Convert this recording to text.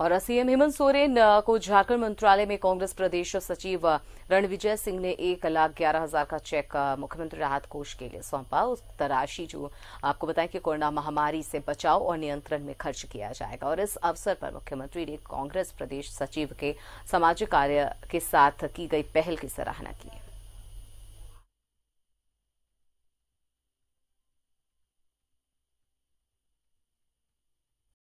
और सीएम हेमंत सोरेन को झारखंड मंत्रालय में कांग्रेस प्रदेश सचिव रणविजय सिंह ने एक लाख ग्यारह हजार का चेक मुख्यमंत्री राहत कोष के लिए सौंपा उस राशि जो आपको बताया कि कोरोना महामारी से बचाव और नियंत्रण में खर्च किया जाएगा और इस अवसर पर मुख्यमंत्री ने कांग्रेस प्रदेश सचिव के सामाजिक कार्य के साथ की गई पहल की सराहना की है